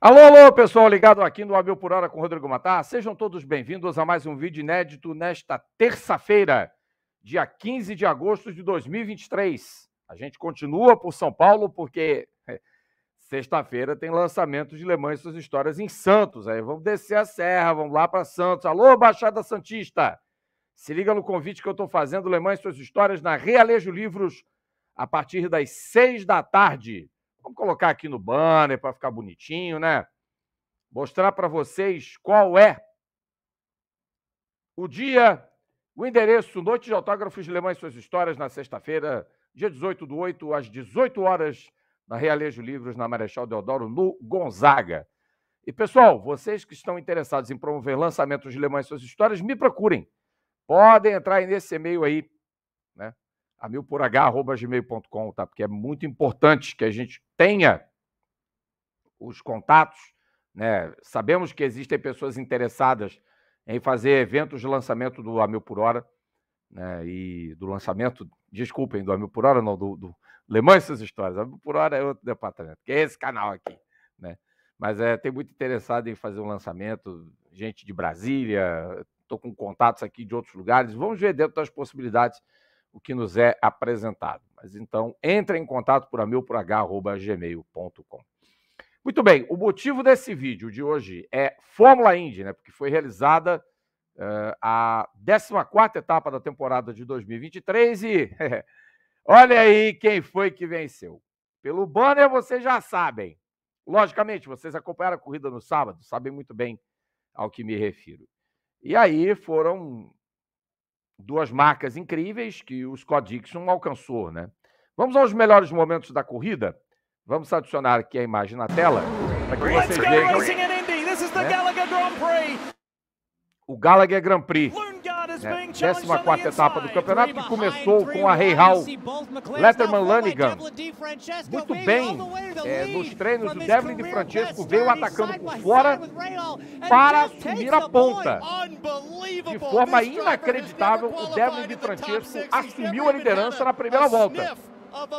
Alô, alô, pessoal ligado aqui no Abel por Hora com Rodrigo Matar. Sejam todos bem-vindos a mais um vídeo inédito nesta terça-feira, dia 15 de agosto de 2023. A gente continua por São Paulo porque eh, sexta-feira tem lançamento de Le Mans e suas histórias em Santos. Aí vamos descer a serra, vamos lá para Santos. Alô, Baixada Santista. Se liga no convite que eu estou fazendo, Le Mans e suas histórias na Realejo Livros, a partir das seis da tarde. Vamos colocar aqui no banner para ficar bonitinho, né? Mostrar para vocês qual é o dia, o endereço, Noite de Autógrafos de Lemã e Suas Histórias, na sexta-feira, dia 18 do 8, às 18 horas, na Realejo Livros, na Marechal Deodoro, no Gonzaga. E, pessoal, vocês que estão interessados em promover lançamentos de Lemã e Suas Histórias, me procurem. Podem entrar nesse e-mail aí, né? a amilporh.gmail.com, tá? Porque é muito importante que a gente tenha os contatos, né? Sabemos que existem pessoas interessadas em fazer eventos de lançamento do Amil por Hora, né? E do lançamento, desculpem, do Amil por Hora, não, do, do essas histórias. Amil por Hora é outro departamento, que é esse canal aqui, né? Mas é, tem muito interessado em fazer um lançamento, gente de Brasília, estou com contatos aqui de outros lugares. Vamos ver dentro das possibilidades o que nos é apresentado. Mas então, entre em contato por amilporh.gmail.com. Muito bem, o motivo desse vídeo de hoje é Fórmula Indy, né? Porque foi realizada uh, a 14 etapa da temporada de 2023 e olha aí quem foi que venceu. Pelo banner vocês já sabem. Logicamente, vocês acompanharam a corrida no sábado, sabem muito bem ao que me refiro. E aí foram duas marcas incríveis que o Scott Dixon alcançou, né? Vamos aos melhores momentos da corrida? Vamos adicionar aqui a imagem na tela para que vocês vejam. Né? O Gallagher Grand Prix. 14 é, quarta etapa do campeonato, que começou com a Rei Hall Letterman Lanigan. Muito bem é, nos treinos, o Devlin de Francesco veio atacando por fora para assumir a ponta. De forma inacreditável, o Devlin de Francesco assumiu a liderança na primeira volta.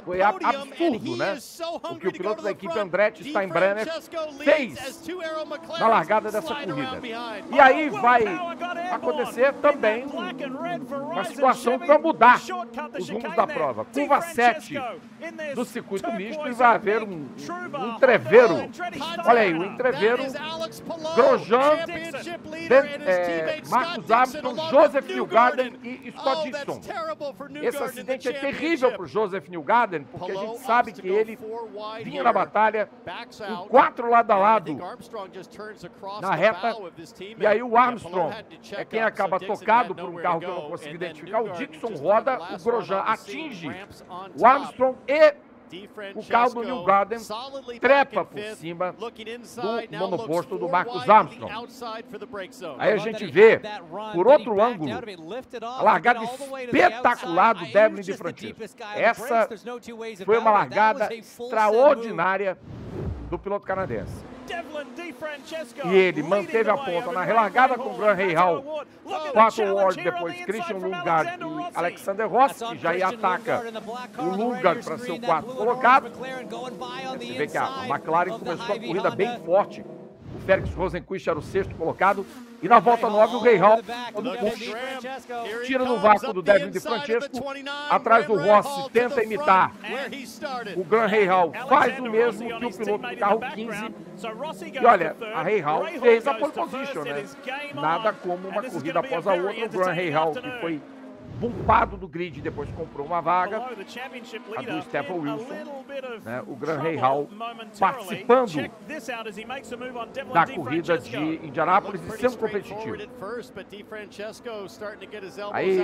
Foi absurdo, né? O que o piloto da equipe Andretti Steinbrenner fez na largada dessa corrida. E aí oh, vai acontecer também uma situação para mudar os rumos da prova. Curva 7 do circuito misto e vai haver um, um entreveiro. Olha aí, um entreveiro grojante ben, é, Marcus Armstrong, Joseph Newgarden e Scott oh, Dixon. Esse acidente é terrível para o Joseph Newgarden, porque a gente sabe que ele vinha na batalha com quatro lado a lado na reta. E aí o Armstrong é quem acaba tocado por um carro que eu não consigo identificar. O Dixon roda, o Grosjean atinge o Armstrong e o carro do New Garden trepa por cima do monoposto do Marcos Armstrong. Aí a gente vê, por outro ângulo, a largada espetacular do Devlin de Francesco. Essa foi uma largada extraordinária do piloto canadense. E ele manteve a ponta na relargada com Graham Reihal. Quatro Ward, depois Christian Lugar, e Alexander Rossi, que já aí ataca o Lugar para ser o quarto colocado. Você vê que a McLaren começou a corrida bem forte Félix Rosenquist era o sexto colocado. E na volta 9, o Hall tira no vácuo do Devin de Francesco. Atrás do Rossi, tenta imitar. O Gran Hall faz o mesmo que o piloto do carro 15. E olha, a Hall fez a pole position, né? Nada como uma corrida após a outra. O Gran Hall que foi bumpado do grid, depois comprou uma vaga, a do Stephen Wilson, né, o Gran Rey Hall participando da corrida de Indianápolis e sendo competitivo. Aí,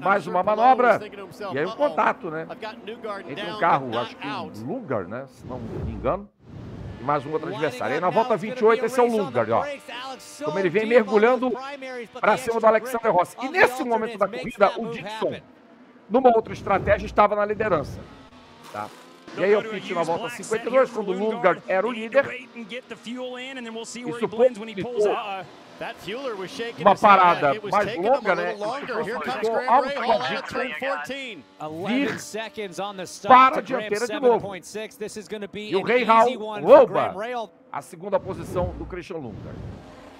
mais uma manobra e aí um contato, né? Entre um carro, acho que um Lugar, né? Se não me engano, mais um outro adversário. Aí na volta 28, esse é o Lundgaard, ó. Como ele vem mergulhando para cima do Alexander Rossi. E nesse momento da corrida, o Dixon, numa outra estratégia, estava na liderança. Tá? E aí o pit na volta 52, quando Lundgaard era o líder. Isso possibilitou uma parada mais longa, né? Ficou algo para a dianteira de novo. E o Rei Hall rouba a segunda posição do Christian Lundgaard.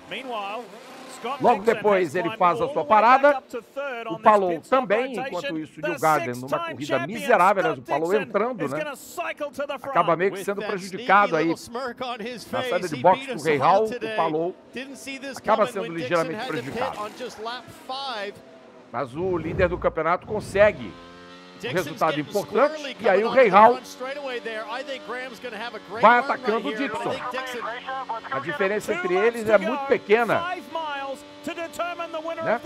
Meanwhile, Logo depois ele faz a sua parada. O Palou também, enquanto isso, Neil Gardner, numa corrida miserável, o Palou entrando, né? Acaba meio que sendo prejudicado aí. Na saída de boxe do Rei Hall, o Palou acaba sendo ligeiramente prejudicado. Mas o líder do campeonato consegue resultado importante. E aí o Ray Hall vai atacando o Dixon. A diferença entre eles é muito pequena. Né?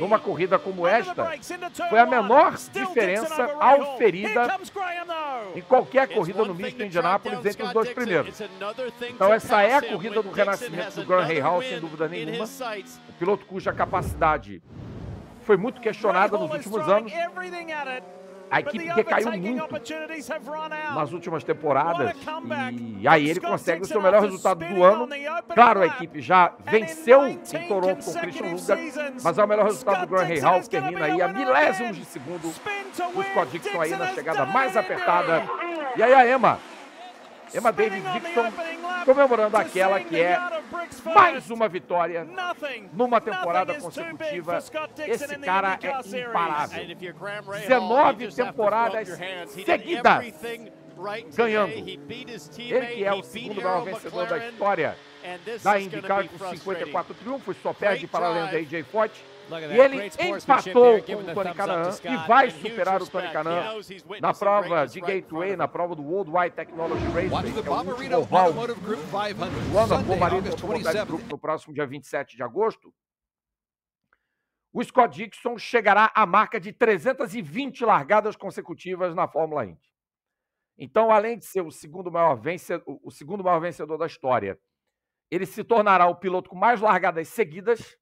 Numa corrida como esta, foi a menor diferença auferida em qualquer corrida no misto em Indianápolis entre os dois primeiros. Então, essa é a corrida do renascimento do Graham Hall, sem dúvida nenhuma. O piloto cuja capacidade foi muito questionada nos últimos anos. A equipe que caiu muito nas últimas temporadas. E aí ele consegue o seu melhor resultado do ano. Claro, a equipe já venceu em Toronto com o Christian Lugar, mas é o melhor resultado do Graham Hall, que termina aí a milésimos de segundo. Os Scott Dixon aí na chegada mais apertada. E aí a Emma. Emma David Dixon comemorando aquela que é mais uma vitória numa temporada consecutiva. Esse cara é imparável. 19 temporadas seguidas ganhando. Ele que é o segundo maior vencedor da história da IndyCar com 54 triunfos, só perde para a lenda AJ Forte. E ele empatou com o Tony Canan e vai superar o Tony Canan na prova de Gateway, na prova do Worldwide Technology Race, que é o último oval Landa Pomarino Automotive Group no próximo dia 27 de agosto. O Scott Dixon chegará à marca de 320 largadas consecutivas na Fórmula Indy. Então, além de ser o segundo maior vencedor, o segundo maior vencedor da história, ele se tornará o piloto com mais largadas seguidas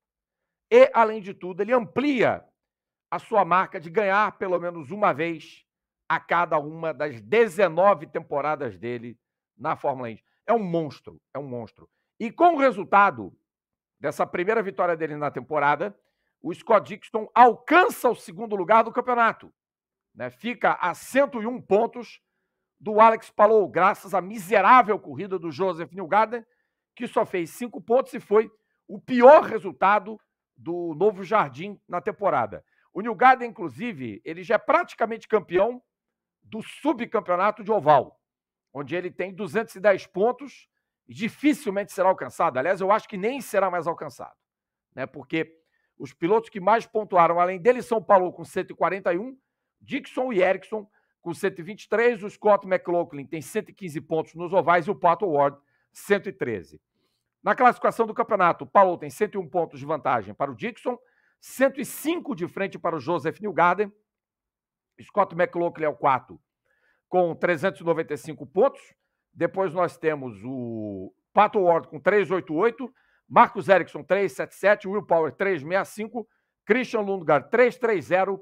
e, além de tudo, ele amplia a sua marca de ganhar pelo menos uma vez a cada uma das 19 temporadas dele na Fórmula Indy. É um monstro, é um monstro. E com o resultado dessa primeira vitória dele na temporada, o Scott Dixon alcança o segundo lugar do campeonato. Né? Fica a 101 pontos do Alex Palou, graças à miserável corrida do Joseph Newgarden, que só fez cinco pontos e foi o pior resultado do Novo Jardim na temporada. O New Garden, inclusive, ele já é praticamente campeão do subcampeonato de oval, onde ele tem 210 pontos e dificilmente será alcançado. Aliás, eu acho que nem será mais alcançado, né? Porque os pilotos que mais pontuaram, além dele, são Paulo com 141, Dixon e Erickson com 123, o Scott McLaughlin tem 115 pontos nos ovais e o Pato Ward 113. Na classificação do campeonato, o Paulo tem 101 pontos de vantagem para o Dixon, 105 de frente para o Joseph Newgarden. Scott McLaughlin é o quarto, com 395 pontos. Depois nós temos o Pato Ward com 388, Marcos Erickson 377, Will Power 365, Christian Lundgaard 330,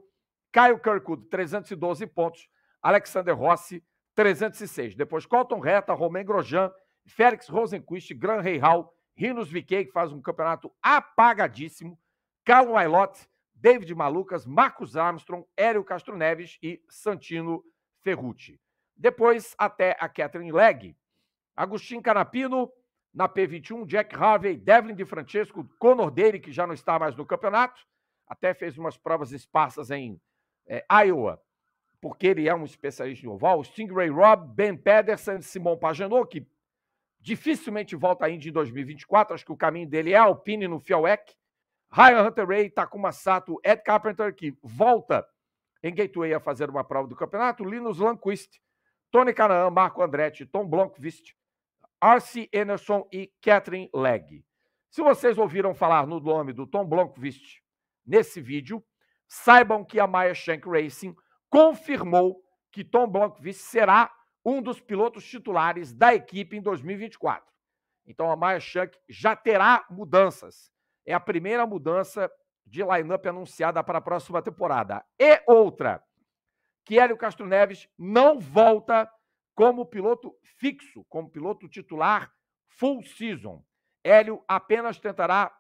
Kyle Kirkwood 312 pontos, Alexander Rossi 306. Depois Colton Reta, Romain Grosjean, Félix Rosenquist, Gran Rei Hall Rinos Viquei, que faz um campeonato apagadíssimo, Calum Ailot, David Malucas, Marcos Armstrong, Hélio Castro Neves e Santino Ferrucci. Depois até a Catherine Legg, Agostinho Canapino, na P21, Jack Harvey, Devlin de Francesco, Conor Daly, que já não está mais no campeonato, até fez umas provas esparsas em é, Iowa, porque ele é um especialista em oval, Stingray Rob, Ben Pedersen, Simon Pagenaud, que dificilmente volta à Indy em 2024. Acho que o caminho dele é a Alpine no Fialec. Ryan Hunter Ray, Takuma tá Sato, Ed Carpenter, que volta em Gateway a fazer uma prova do campeonato. Linus Lanquist, Tony Canaan, Marco Andretti, Tom Blomqvist, Arce Enerson e Catherine Legg. Se vocês ouviram falar no nome do Tom Blomqvist nesse vídeo, saibam que a Maya Shank Racing confirmou que Tom Blomqvist será um dos pilotos titulares da equipe em 2024. Então a Maya Shank já terá mudanças. É a primeira mudança de lineup anunciada para a próxima temporada. E outra, que Hélio Castro Neves não volta como piloto fixo, como piloto titular full season. Hélio apenas tentará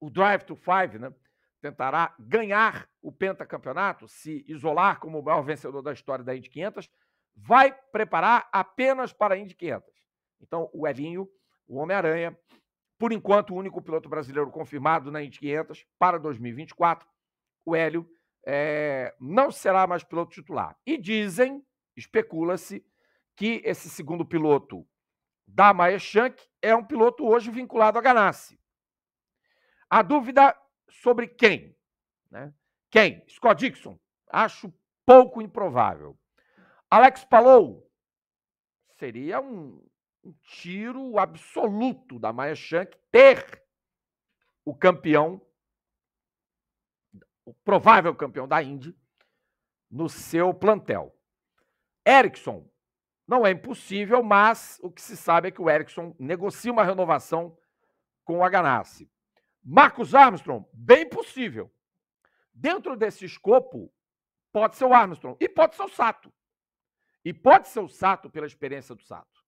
o drive to five, né? Tentará ganhar o pentacampeonato, se isolar como o maior vencedor da história da Indy 500, vai preparar apenas para a Indy 500. Então, o Elinho, o Homem-Aranha, por enquanto o único piloto brasileiro confirmado na Indy 500 para 2024, o Hélio é, não será mais piloto titular. E dizem, especula-se, que esse segundo piloto da Shank é um piloto hoje vinculado a Ganassi. A dúvida sobre quem? Né? Quem? Scott Dixon? Acho pouco improvável. Alex Palou seria um, um tiro absoluto da Maia Shank ter o campeão, o provável campeão da Indy, no seu plantel. Erickson, não é impossível, mas o que se sabe é que o Erickson negocia uma renovação com o Ganassi. Marcos Armstrong, bem possível. Dentro desse escopo, pode ser o Armstrong e pode ser o Sato. E pode ser o Sato pela experiência do Sato.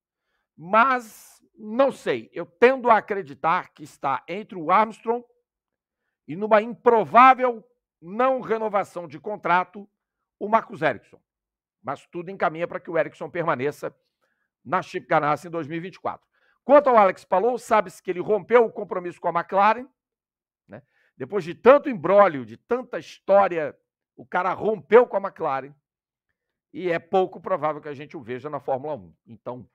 Mas não sei, eu tendo a acreditar que está entre o Armstrong e numa improvável não renovação de contrato o Marcos Erickson. Mas tudo encaminha para que o Erickson permaneça na Chip Ganassi em 2024. Quanto ao Alex Palou, sabe-se que ele rompeu o compromisso com a McLaren, né? depois de tanto embrólio, de tanta história, o cara rompeu com a McLaren e é pouco provável que a gente o veja na Fórmula 1. Então,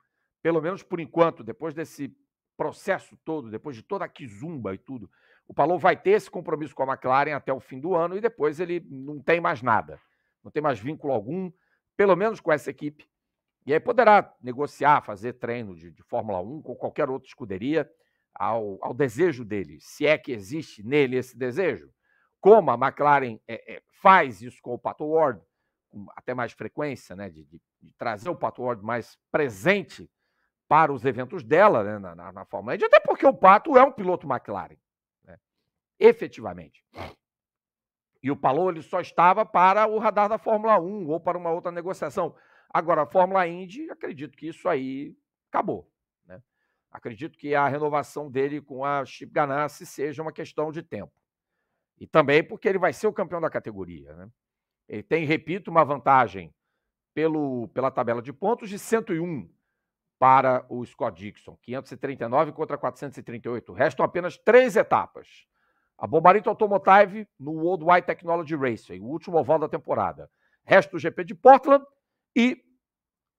pelo menos por enquanto, depois desse processo todo, depois de toda a quizumba e tudo, o Palou vai ter esse compromisso com a McLaren até o fim do ano e depois ele não tem mais nada, não tem mais vínculo algum, pelo menos com essa equipe. E aí poderá negociar, fazer treino de, de Fórmula 1 com qualquer outra escuderia ao, ao, desejo dele, se é que existe nele esse desejo. Como a McLaren é, é, faz isso com o Pato Ward, com até mais frequência, né, de, de, de trazer o Pato Ward mais presente para os eventos dela né, na, na, na Fórmula Indy, até porque o Pato é um piloto McLaren, né, efetivamente. E o Palou ele só estava para o radar da Fórmula 1 ou para uma outra negociação. Agora, a Fórmula Indy, acredito que isso aí acabou. Né? Acredito que a renovação dele com a Chip Ganassi seja uma questão de tempo. E também porque ele vai ser o campeão da categoria. Né? Ele tem, repito, uma vantagem pelo, pela tabela de pontos de 101 para o Scott Dixon, 539 contra 438. Restam apenas três etapas. A Bombarito Automotive no Worldwide Technology Raceway, o último oval da temporada. Resta o GP de Portland e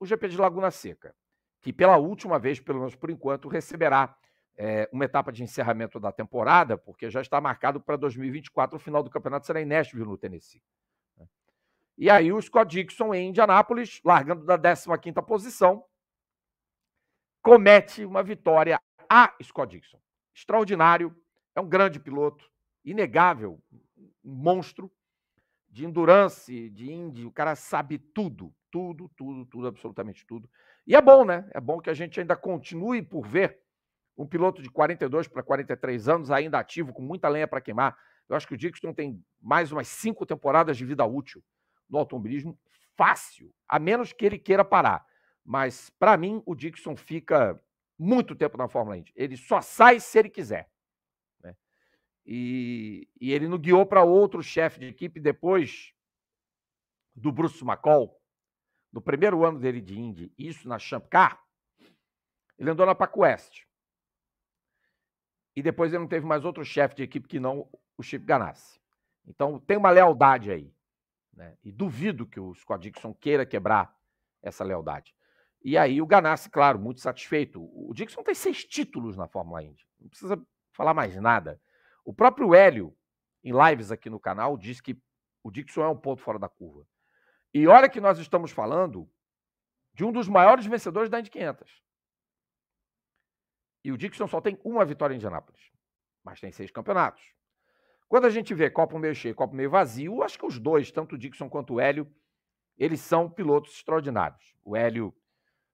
o GP de Laguna Seca, que pela última vez, pelo menos por enquanto, receberá é, uma etapa de encerramento da temporada, porque já está marcado para 2024 o final do Campeonato será em Nashville, no Tennessee. E aí o Scott Dixon em Indianápolis, largando da 15ª posição, comete uma vitória a Scott Dixon. Extraordinário, é um grande piloto, inegável, um monstro de endurance, de índio, o cara sabe tudo, tudo, tudo, tudo, absolutamente tudo. E é bom, né? É bom que a gente ainda continue por ver um piloto de 42 para 43 anos ainda ativo, com muita lenha para queimar. Eu acho que o Dixon tem mais umas cinco temporadas de vida útil no automobilismo fácil, a menos que ele queira parar. Mas, para mim, o Dixon fica muito tempo na Fórmula Indy. Ele só sai se ele quiser. Né? E, e, ele não guiou para outro chefe de equipe depois do Bruce McCall, no primeiro ano dele de Indy, isso na Champ Car, ele andou na west E depois ele não teve mais outro chefe de equipe que não o Chip Ganassi. Então tem uma lealdade aí. Né? E duvido que o Scott Dixon queira quebrar essa lealdade. E aí o Ganassi, claro, muito satisfeito. O Dixon tem seis títulos na Fórmula Indy. Não precisa falar mais nada. O próprio Hélio, em lives aqui no canal, diz que o Dixon é um ponto fora da curva. E olha que nós estamos falando de um dos maiores vencedores da Indy 500. E o Dixon só tem uma vitória em Indianápolis, mas tem seis campeonatos. Quando a gente vê copo meio cheio, copo meio vazio, acho que os dois, tanto o Dixon quanto o Hélio, eles são pilotos extraordinários. O Hélio,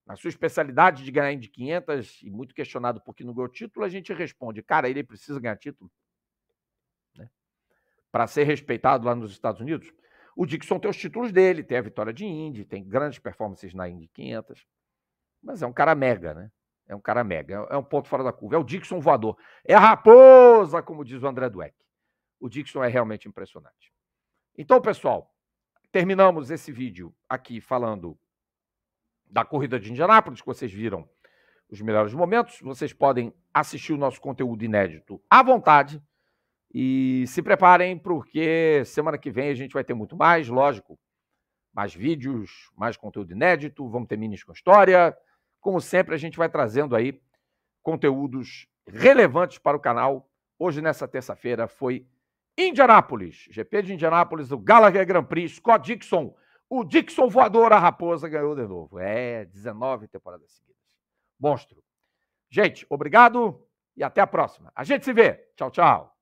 na sua especialidade de ganhar Indy 500 e muito questionado porque não ganhou título, a gente responde, cara, ele precisa ganhar título né? para ser respeitado lá nos Estados Unidos. O Dixon tem os títulos dele, tem a vitória de Indy, tem grandes performances na Indy 500, mas é um cara mega, né? É um cara mega, é um ponto fora da curva, é o Dixon voador, é a raposa, como diz o André Dweck. O Dixon é realmente impressionante. Então, pessoal, terminamos esse vídeo aqui falando da corrida de Indianápolis, que vocês viram os melhores momentos. Vocês podem assistir o nosso conteúdo inédito à vontade. E se preparem, porque semana que vem a gente vai ter muito mais, lógico. Mais vídeos, mais conteúdo inédito, vamos ter minis com história. Como sempre, a gente vai trazendo aí conteúdos relevantes para o canal. Hoje, nessa terça-feira, foi Indianápolis, GP de Indianápolis, o Gallagher Grand Prix, Scott Dixon, o Dixon voador, a raposa ganhou de novo. É, 19 temporadas seguidas. Monstro. Gente, obrigado e até a próxima. A gente se vê. Tchau, tchau.